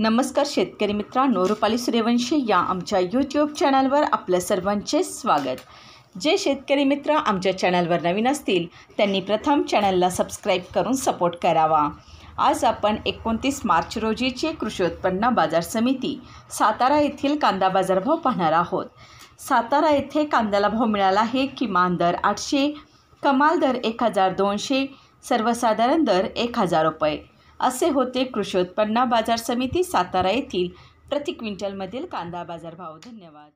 नमस्कार शेतकरी मित्रांनो रुपाली सूर्यवंशी या आमच्या यूट्यूब चॅनलवर आपल्या सर्वांचे स्वागत जे शेतकरी मित्र आमच्या चॅनलवर नवीन असतील त्यांनी प्रथम चॅनलला सबस्क्राईब करून सपोर्ट करावा आज आपण एकोणतीस मार्च रोजीचे कृषी उत्पन्न बाजार समिती सातारा येथील कांदा बाजारभाव पाहणार आहोत सातारा येथे कांद्याला भाव मिळाला आहे किमान दर आठशे कमाल दर एक हजार दोनशे सर्वसाधारण दर एक हजार रुपये असे होते कृषी उत्पन्न बाजार समिती सातारा येथील प्रति क्विंटलमधील कांदा बाजारभाव धन्यवाद